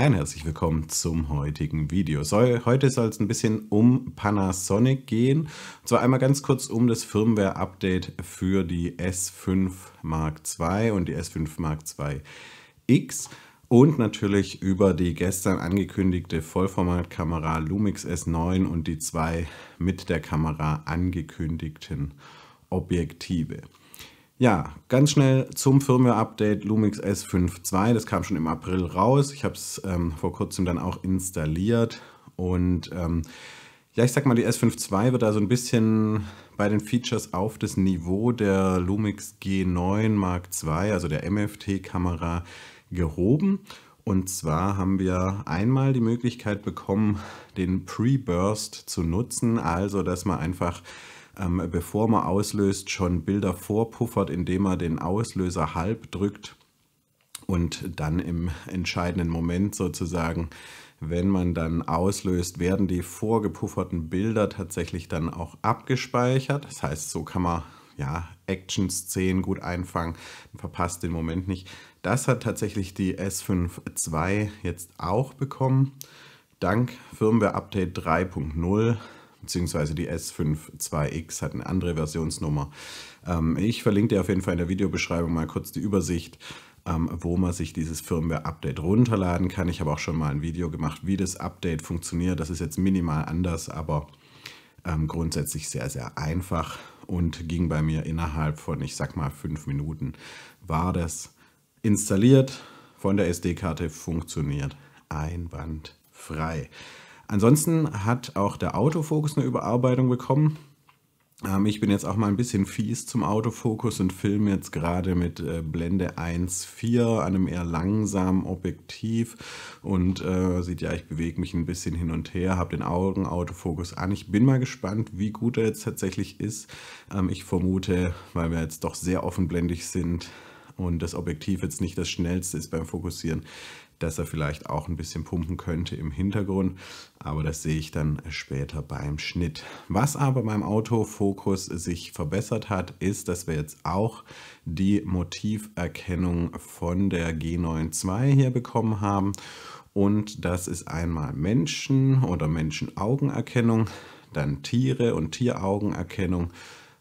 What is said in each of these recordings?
Hi herzlich willkommen zum heutigen Video. Soll, heute soll es ein bisschen um Panasonic gehen. Und zwar einmal ganz kurz um das Firmware-Update für die S5 Mark II und die S5 Mark II X und natürlich über die gestern angekündigte Vollformatkamera Lumix S9 und die zwei mit der Kamera angekündigten Objektive. Ja, ganz schnell zum Firmware-Update Lumix S5.2. Das kam schon im April raus. Ich habe es ähm, vor kurzem dann auch installiert. Und ähm, ja, ich sag mal, die S5.2 wird da so ein bisschen bei den Features auf das Niveau der Lumix G9 Mark II, also der MFT-Kamera, gehoben. Und zwar haben wir einmal die Möglichkeit bekommen, den Pre-Burst zu nutzen, also dass man einfach ähm, bevor man auslöst, schon Bilder vorpuffert, indem man den Auslöser halb drückt und dann im entscheidenden Moment sozusagen, wenn man dann auslöst, werden die vorgepufferten Bilder tatsächlich dann auch abgespeichert. Das heißt, so kann man ja, Action-Szenen gut einfangen, verpasst den Moment nicht. Das hat tatsächlich die S5 II jetzt auch bekommen. Dank Firmware Update 3.0 beziehungsweise die S52X hat eine andere Versionsnummer. Ähm, ich verlinke dir auf jeden Fall in der Videobeschreibung mal kurz die Übersicht, ähm, wo man sich dieses Firmware-Update runterladen kann. Ich habe auch schon mal ein Video gemacht, wie das Update funktioniert. Das ist jetzt minimal anders, aber ähm, grundsätzlich sehr, sehr einfach und ging bei mir innerhalb von, ich sag mal, fünf Minuten war das installiert, von der SD-Karte funktioniert einwandfrei. Ansonsten hat auch der Autofokus eine Überarbeitung bekommen. Ähm, ich bin jetzt auch mal ein bisschen fies zum Autofokus und filme jetzt gerade mit äh, Blende 1.4 an einem eher langsamen Objektiv und äh, sieht ja, ich bewege mich ein bisschen hin und her, habe den Augen Autofokus an. Ich bin mal gespannt, wie gut er jetzt tatsächlich ist. Ähm, ich vermute, weil wir jetzt doch sehr offenblendig sind, und das Objektiv jetzt nicht das schnellste ist beim Fokussieren, dass er vielleicht auch ein bisschen pumpen könnte im Hintergrund, aber das sehe ich dann später beim Schnitt. Was aber beim Autofokus sich verbessert hat, ist, dass wir jetzt auch die Motiverkennung von der G92 hier bekommen haben und das ist einmal Menschen oder Menschenaugenerkennung, dann Tiere und Tieraugenerkennung,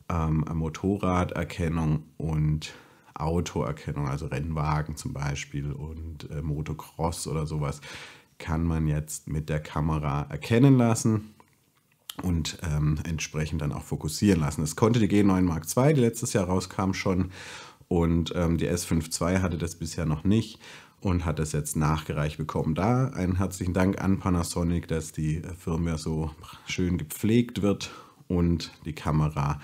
ähm, Motorraderkennung und Autoerkennung, also Rennwagen zum Beispiel und äh, Motocross oder sowas, kann man jetzt mit der Kamera erkennen lassen und ähm, entsprechend dann auch fokussieren lassen. Es konnte die G9 Mark II, die letztes Jahr rauskam, schon und ähm, die S5 II hatte das bisher noch nicht und hat das jetzt nachgereicht bekommen. Da einen herzlichen Dank an Panasonic, dass die Firmware so schön gepflegt wird und die Kamera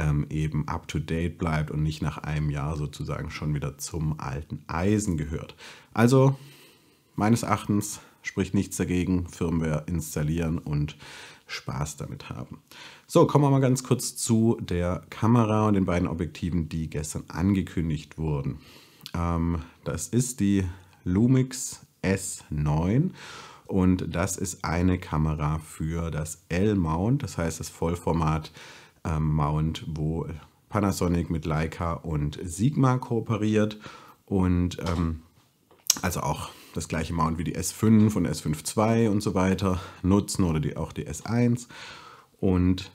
ähm, eben up-to-date bleibt und nicht nach einem Jahr sozusagen schon wieder zum alten Eisen gehört. Also meines Erachtens spricht nichts dagegen, Firmware installieren und Spaß damit haben. So, kommen wir mal ganz kurz zu der Kamera und den beiden Objektiven, die gestern angekündigt wurden. Ähm, das ist die Lumix S9 und das ist eine Kamera für das L-Mount, das heißt das Vollformat ähm, Mount, wo Panasonic mit Leica und Sigma kooperiert und ähm, also auch das gleiche Mount wie die S5 und S5 II und so weiter nutzen oder die, auch die S1 und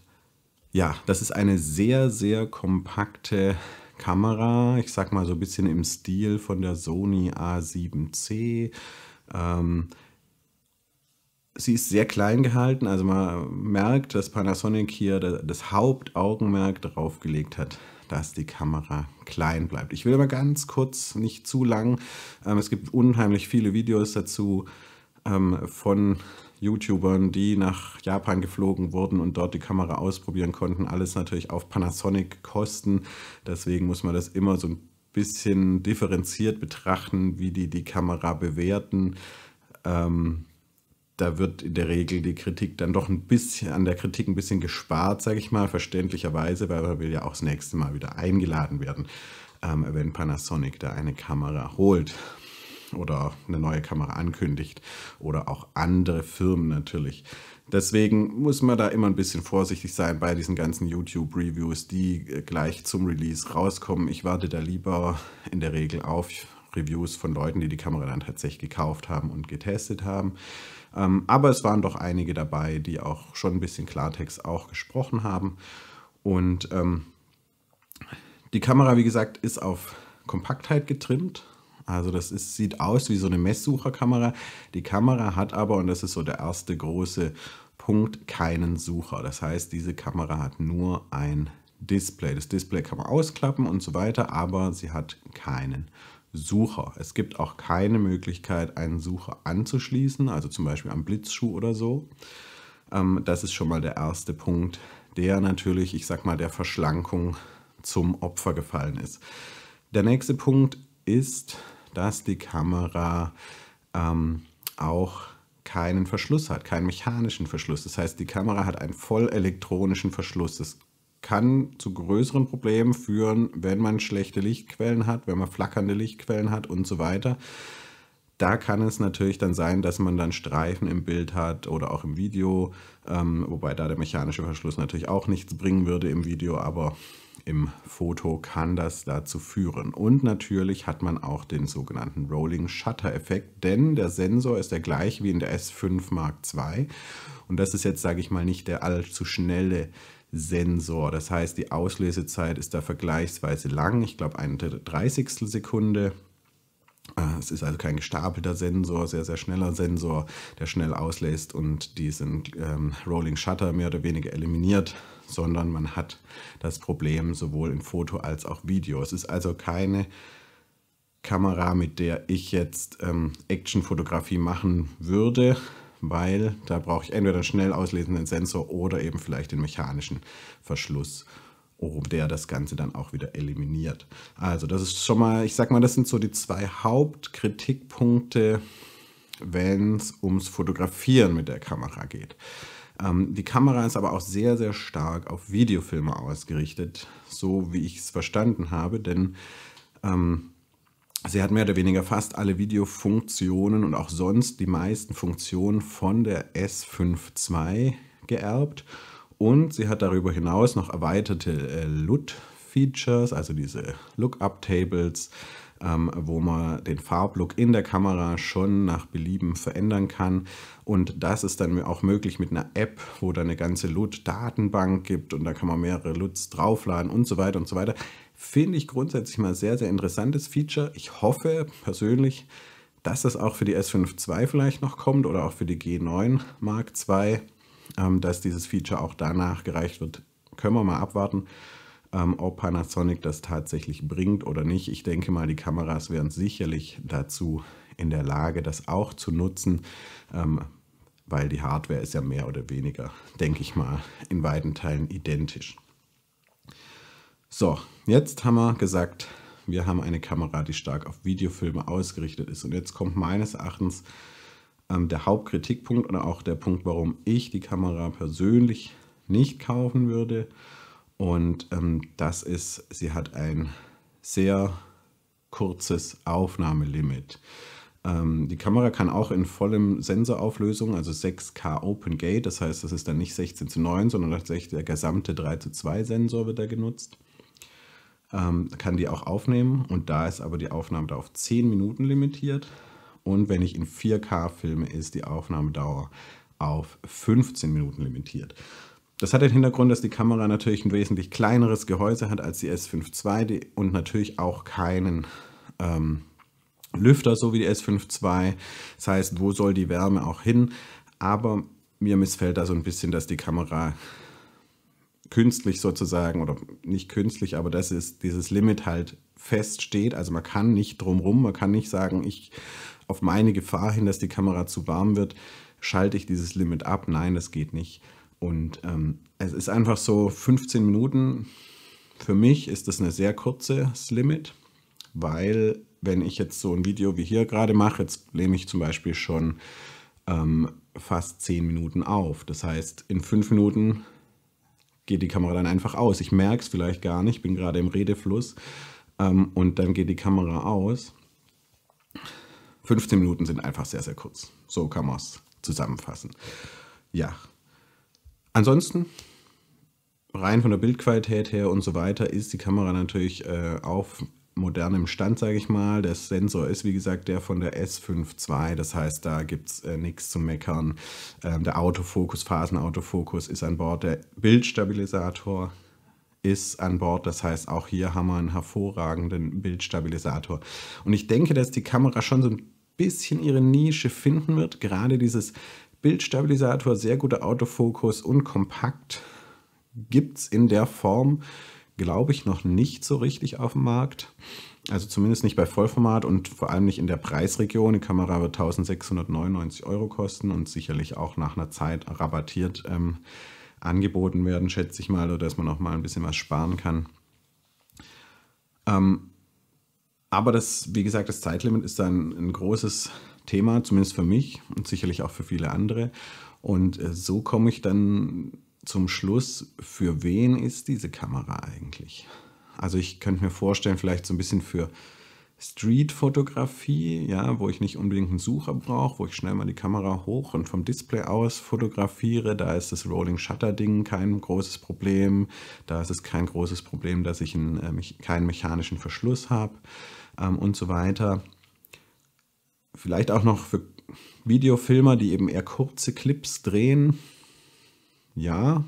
ja, das ist eine sehr, sehr kompakte Kamera. Ich sag mal so ein bisschen im Stil von der Sony A7C. Ähm, Sie ist sehr klein gehalten, also man merkt, dass Panasonic hier das Hauptaugenmerk darauf gelegt hat, dass die Kamera klein bleibt. Ich will mal ganz kurz, nicht zu lang, ähm, es gibt unheimlich viele Videos dazu ähm, von YouTubern, die nach Japan geflogen wurden und dort die Kamera ausprobieren konnten. Alles natürlich auf Panasonic-Kosten, deswegen muss man das immer so ein bisschen differenziert betrachten, wie die die Kamera bewerten. Ähm, da wird in der Regel die Kritik dann doch ein bisschen an der Kritik ein bisschen gespart, sage ich mal, verständlicherweise, weil man will ja auch das nächste Mal wieder eingeladen werden, ähm, wenn Panasonic da eine Kamera holt oder eine neue Kamera ankündigt oder auch andere Firmen natürlich. Deswegen muss man da immer ein bisschen vorsichtig sein bei diesen ganzen YouTube-Reviews, die äh, gleich zum Release rauskommen. Ich warte da lieber in der Regel auf Reviews von Leuten, die die Kamera dann tatsächlich gekauft haben und getestet haben. Ähm, aber es waren doch einige dabei, die auch schon ein bisschen Klartext auch gesprochen haben. Und ähm, die Kamera, wie gesagt, ist auf Kompaktheit getrimmt. Also das ist, sieht aus wie so eine Messsucherkamera. Die Kamera hat aber, und das ist so der erste große Punkt, keinen Sucher. Das heißt, diese Kamera hat nur ein Display. Das Display kann man ausklappen und so weiter, aber sie hat keinen Sucher. Sucher. Es gibt auch keine Möglichkeit, einen Sucher anzuschließen, also zum Beispiel am Blitzschuh oder so. Ähm, das ist schon mal der erste Punkt, der natürlich, ich sag mal, der Verschlankung zum Opfer gefallen ist. Der nächste Punkt ist, dass die Kamera ähm, auch keinen Verschluss hat, keinen mechanischen Verschluss. Das heißt, die Kamera hat einen voll elektronischen Verschluss. Das kann zu größeren Problemen führen, wenn man schlechte Lichtquellen hat, wenn man flackernde Lichtquellen hat und so weiter. Da kann es natürlich dann sein, dass man dann Streifen im Bild hat oder auch im Video, ähm, wobei da der mechanische Verschluss natürlich auch nichts bringen würde im Video, aber im Foto kann das dazu führen. Und natürlich hat man auch den sogenannten Rolling Shutter Effekt, denn der Sensor ist der gleiche wie in der S5 Mark II. Und das ist jetzt, sage ich mal, nicht der allzu schnelle Sensor. Das heißt, die Auslösezeit ist da vergleichsweise lang. Ich glaube, eine Dreißigstel Sekunde. Ah, es ist also kein gestapelter Sensor, sehr, sehr schneller Sensor, der schnell auslässt und diesen ähm, Rolling Shutter mehr oder weniger eliminiert, sondern man hat das Problem sowohl in Foto als auch Video. Es ist also keine Kamera, mit der ich jetzt ähm, Actionfotografie machen würde, weil da brauche ich entweder einen schnell auslesenden Sensor oder eben vielleicht den mechanischen Verschluss der das Ganze dann auch wieder eliminiert. Also das ist schon mal, ich sag mal, das sind so die zwei Hauptkritikpunkte, wenn es ums Fotografieren mit der Kamera geht. Ähm, die Kamera ist aber auch sehr, sehr stark auf Videofilme ausgerichtet, so wie ich es verstanden habe, denn ähm, Sie hat mehr oder weniger fast alle Videofunktionen und auch sonst die meisten Funktionen von der s 52 geerbt. Und sie hat darüber hinaus noch erweiterte äh, LUT-Features, also diese Lookup-Tables, ähm, wo man den Farblook in der Kamera schon nach Belieben verändern kann. Und das ist dann auch möglich mit einer App, wo da eine ganze LUT-Datenbank gibt und da kann man mehrere LUTs draufladen und so weiter und so weiter. Finde ich grundsätzlich mal sehr, sehr interessantes Feature. Ich hoffe persönlich, dass das auch für die S5 II vielleicht noch kommt oder auch für die G9 Mark II, ähm, dass dieses Feature auch danach gereicht wird. Können wir mal abwarten, ähm, ob Panasonic das tatsächlich bringt oder nicht. Ich denke mal, die Kameras wären sicherlich dazu in der Lage, das auch zu nutzen, ähm, weil die Hardware ist ja mehr oder weniger, denke ich mal, in weiten Teilen identisch. So, jetzt haben wir gesagt, wir haben eine Kamera, die stark auf Videofilme ausgerichtet ist. Und jetzt kommt meines Erachtens ähm, der Hauptkritikpunkt oder auch der Punkt, warum ich die Kamera persönlich nicht kaufen würde. Und ähm, das ist, sie hat ein sehr kurzes Aufnahmelimit. Ähm, die Kamera kann auch in vollem Sensorauflösung, also 6K Open Gate, das heißt, das ist dann nicht 16 zu 9, sondern tatsächlich der gesamte 3 zu 2 Sensor wird da genutzt ähm, kann die auch aufnehmen und da ist aber die Aufnahme auf 10 Minuten limitiert. Und wenn ich in 4K filme, ist die Aufnahmedauer auf 15 Minuten limitiert. Das hat den Hintergrund, dass die Kamera natürlich ein wesentlich kleineres Gehäuse hat als die S5 II und natürlich auch keinen ähm, Lüfter, so wie die S5 II. Das heißt, wo soll die Wärme auch hin? Aber mir missfällt da so ein bisschen, dass die Kamera künstlich sozusagen, oder nicht künstlich, aber das ist dieses Limit halt feststeht. Also man kann nicht drumrum, man kann nicht sagen, ich auf meine Gefahr hin, dass die Kamera zu warm wird, schalte ich dieses Limit ab. Nein, das geht nicht. Und ähm, es ist einfach so 15 Minuten. Für mich ist das eine sehr kurzes Limit, weil wenn ich jetzt so ein Video wie hier gerade mache, jetzt nehme ich zum Beispiel schon ähm, fast 10 Minuten auf. Das heißt, in 5 Minuten geht die Kamera dann einfach aus. Ich merke es vielleicht gar nicht, bin gerade im Redefluss ähm, und dann geht die Kamera aus. 15 Minuten sind einfach sehr, sehr kurz. So kann man es zusammenfassen. Ja. Ansonsten, rein von der Bildqualität her und so weiter, ist die Kamera natürlich äh, auf modernem Stand, sage ich mal. Der Sensor ist, wie gesagt, der von der s 5 II. das heißt, da gibt es äh, nichts zu meckern. Ähm, der Autofokus, Phasenautofokus ist an Bord. Der Bildstabilisator ist an Bord, das heißt, auch hier haben wir einen hervorragenden Bildstabilisator. Und ich denke, dass die Kamera schon so ein bisschen ihre Nische finden wird. Gerade dieses Bildstabilisator, sehr guter Autofokus und kompakt gibt es in der Form glaube ich, noch nicht so richtig auf dem Markt. Also zumindest nicht bei Vollformat und vor allem nicht in der Preisregion. Die Kamera wird 1699 Euro kosten und sicherlich auch nach einer Zeit rabattiert ähm, angeboten werden, schätze ich mal, oder dass man auch mal ein bisschen was sparen kann. Ähm, aber das, wie gesagt, das Zeitlimit ist ein, ein großes Thema, zumindest für mich und sicherlich auch für viele andere. Und äh, so komme ich dann zum Schluss, für wen ist diese Kamera eigentlich? Also ich könnte mir vorstellen, vielleicht so ein bisschen für Street-Fotografie, ja, wo ich nicht unbedingt einen Sucher brauche, wo ich schnell mal die Kamera hoch und vom Display aus fotografiere. Da ist das Rolling Shutter-Ding kein großes Problem. Da ist es kein großes Problem, dass ich einen, äh, keinen mechanischen Verschluss habe ähm, und so weiter. Vielleicht auch noch für Videofilmer, die eben eher kurze Clips drehen, ja.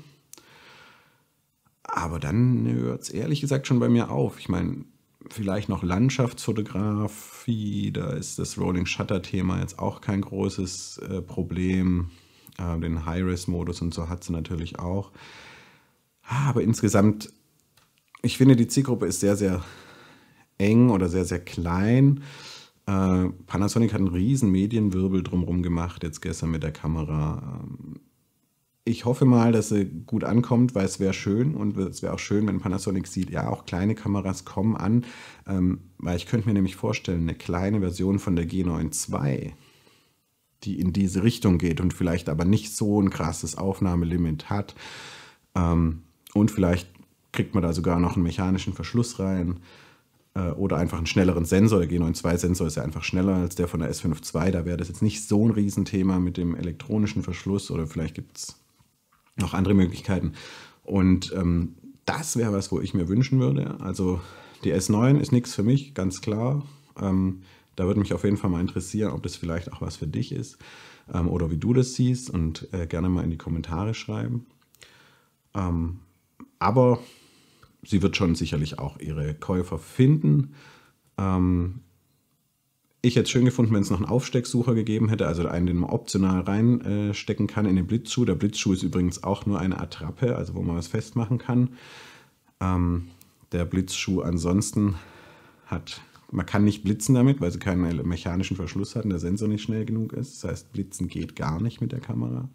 Aber dann hört es ehrlich gesagt schon bei mir auf. Ich meine, vielleicht noch Landschaftsfotografie, da ist das Rolling Shutter-Thema jetzt auch kein großes äh, Problem. Äh, den High-Res-Modus und so hat sie natürlich auch. Aber insgesamt, ich finde, die Zielgruppe ist sehr, sehr eng oder sehr, sehr klein. Äh, Panasonic hat einen riesen Medienwirbel drumherum gemacht, jetzt gestern mit der Kamera. Ähm, ich hoffe mal, dass sie gut ankommt, weil es wäre schön und es wäre auch schön, wenn Panasonic sieht, ja, auch kleine Kameras kommen an, ähm, weil ich könnte mir nämlich vorstellen, eine kleine Version von der G9 II, die in diese Richtung geht und vielleicht aber nicht so ein krasses Aufnahmelimit hat ähm, und vielleicht kriegt man da sogar noch einen mechanischen Verschluss rein äh, oder einfach einen schnelleren Sensor. Der G9 II Sensor ist ja einfach schneller als der von der S5 II, da wäre das jetzt nicht so ein Riesenthema mit dem elektronischen Verschluss oder vielleicht gibt es noch andere Möglichkeiten. Und ähm, das wäre was, wo ich mir wünschen würde. Also die S9 ist nichts für mich, ganz klar. Ähm, da würde mich auf jeden Fall mal interessieren, ob das vielleicht auch was für dich ist ähm, oder wie du das siehst und äh, gerne mal in die Kommentare schreiben. Ähm, aber sie wird schon sicherlich auch ihre Käufer finden. Ähm, ich jetzt schön gefunden, wenn es noch einen Aufstecksucher gegeben hätte, also einen, den man optional reinstecken äh, kann in den Blitzschuh. Der Blitzschuh ist übrigens auch nur eine Attrappe, also wo man was festmachen kann. Ähm, der Blitzschuh ansonsten hat, man kann nicht blitzen damit, weil sie keinen mechanischen Verschluss hat und der Sensor nicht schnell genug ist. Das heißt, blitzen geht gar nicht mit der Kamera.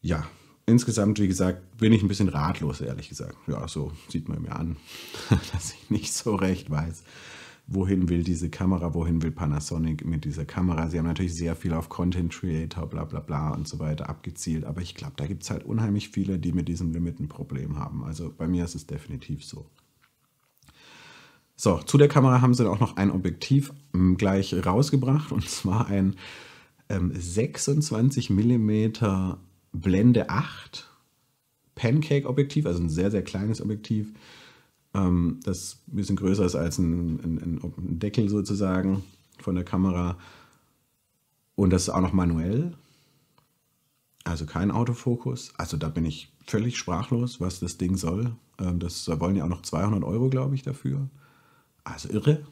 Ja, insgesamt, wie gesagt, bin ich ein bisschen ratlos, ehrlich gesagt. Ja, so sieht man mir an, dass ich nicht so recht weiß, wohin will diese Kamera, wohin will Panasonic mit dieser Kamera. Sie haben natürlich sehr viel auf Content Creator, bla bla bla und so weiter abgezielt, aber ich glaube, da gibt es halt unheimlich viele, die mit diesem Limit ein Problem haben. Also bei mir ist es definitiv so. So, zu der Kamera haben sie dann auch noch ein Objektiv ähm, gleich rausgebracht und zwar ein ähm, 26 mm Blende 8 Pancake-Objektiv, also ein sehr, sehr kleines Objektiv ähm, das ist ein bisschen größer ist als ein, ein, ein Deckel sozusagen von der Kamera. Und das ist auch noch manuell. Also kein Autofokus. Also da bin ich völlig sprachlos, was das Ding soll. Ähm, das wollen ja auch noch 200 Euro, glaube ich, dafür. Also irre,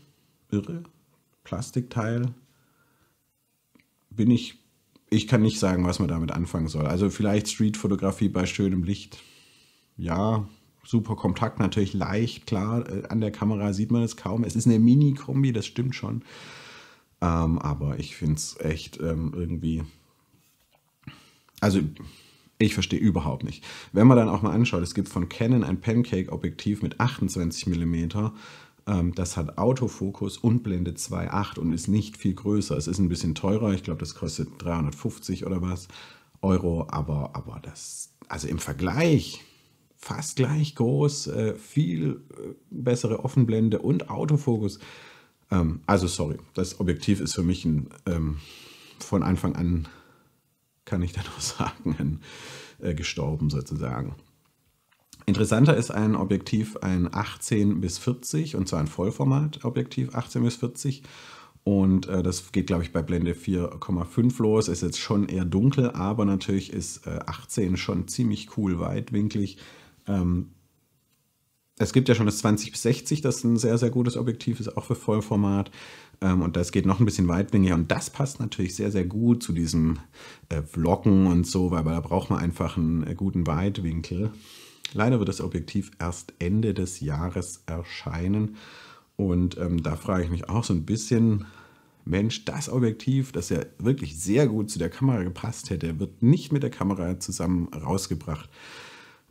irre. Plastikteil. Bin ich, ich kann nicht sagen, was man damit anfangen soll. Also vielleicht Streetfotografie bei schönem Licht. Ja, super kompakt, natürlich leicht, klar, äh, an der Kamera sieht man es kaum. Es ist eine Mini-Kombi, das stimmt schon. Ähm, aber ich finde es echt ähm, irgendwie. Also, ich verstehe überhaupt nicht. Wenn man dann auch mal anschaut, es gibt von Canon ein Pancake-Objektiv mit 28 mm. Ähm, das hat Autofokus und Blende 2.8 und ist nicht viel größer. Es ist ein bisschen teurer. Ich glaube, das kostet 350 oder was Euro. Aber, aber das, also im Vergleich fast gleich groß, äh, viel äh, bessere Offenblende und Autofokus. Ähm, also sorry, das Objektiv ist für mich ein, ähm, von Anfang an, kann ich da noch sagen, ein, äh, gestorben sozusagen. Interessanter ist ein Objektiv, ein 18 bis 40 und zwar ein Vollformat Objektiv 18 bis 40 und äh, das geht, glaube ich, bei Blende 4,5 los. Ist jetzt schon eher dunkel, aber natürlich ist äh, 18 schon ziemlich cool weitwinklig. Ähm, es gibt ja schon das 20 bis 60, das ein sehr, sehr gutes Objektiv ist, auch für Vollformat. Ähm, und das geht noch ein bisschen weitwinkiger. Und das passt natürlich sehr, sehr gut zu diesem äh, Vloggen und so, weil, weil da braucht man einfach einen äh, guten Weitwinkel. Leider wird das Objektiv erst Ende des Jahres erscheinen. Und ähm, da frage ich mich auch so ein bisschen, Mensch, das Objektiv, das ja wirklich sehr gut zu der Kamera gepasst hätte, wird nicht mit der Kamera zusammen rausgebracht.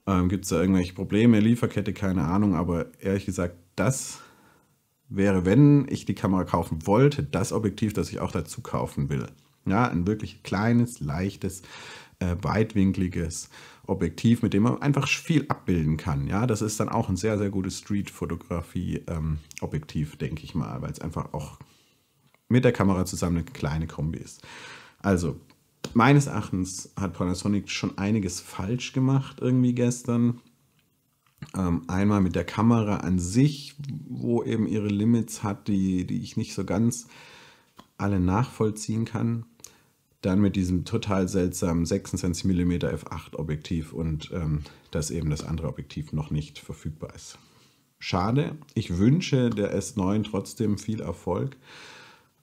Ähm, Gibt es da irgendwelche Probleme, Lieferkette, keine Ahnung, aber ehrlich gesagt, das wäre, wenn ich die Kamera kaufen wollte, das Objektiv, das ich auch dazu kaufen will. Ja, ein wirklich kleines, leichtes, äh, weitwinkliges Objektiv, mit dem man einfach viel abbilden kann. Ja, das ist dann auch ein sehr, sehr gutes Street-Fotografie-Objektiv, ähm, denke ich mal, weil es einfach auch mit der Kamera zusammen eine kleine Kombi ist. Also, meines Erachtens hat Panasonic schon einiges falsch gemacht irgendwie gestern. Ähm, einmal mit der Kamera an sich, wo eben ihre Limits hat, die, die ich nicht so ganz alle nachvollziehen kann. Dann mit diesem total seltsamen 26 mm f8 Objektiv und ähm, dass eben das andere Objektiv noch nicht verfügbar ist. Schade. Ich wünsche der S9 trotzdem viel Erfolg.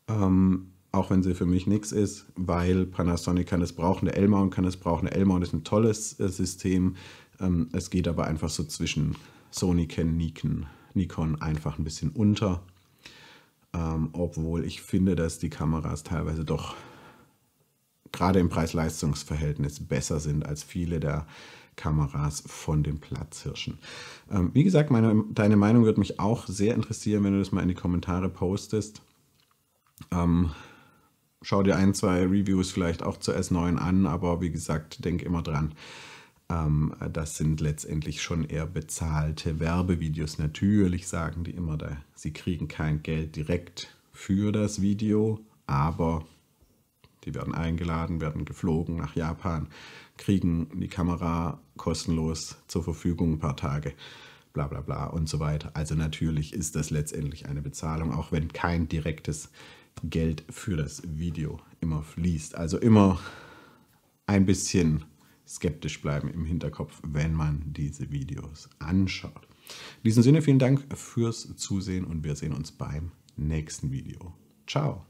Ähm, auch wenn sie für mich nichts ist, weil Panasonic kann es brauchen, der Elmon kann es brauchen. Der Elmon ist ein tolles äh, System. Ähm, es geht aber einfach so zwischen Sony, Nikon, Nikon einfach ein bisschen unter. Ähm, obwohl ich finde, dass die Kameras teilweise doch gerade im Preis-Leistungs-Verhältnis besser sind als viele der Kameras von den Platzhirschen. Ähm, wie gesagt, meine, deine Meinung würde mich auch sehr interessieren, wenn du das mal in die Kommentare postest schau dir ein, zwei Reviews vielleicht auch zur S9 an, aber wie gesagt, denk immer dran. Ähm, das sind letztendlich schon eher bezahlte Werbevideos. Natürlich sagen die immer, da, sie kriegen kein Geld direkt für das Video, aber die werden eingeladen, werden geflogen nach Japan, kriegen die Kamera kostenlos zur Verfügung ein paar Tage, bla bla bla und so weiter. Also natürlich ist das letztendlich eine Bezahlung, auch wenn kein direktes Geld für das Video immer fließt. Also immer ein bisschen skeptisch bleiben im Hinterkopf, wenn man diese Videos anschaut. In diesem Sinne vielen Dank fürs Zusehen und wir sehen uns beim nächsten Video. Ciao!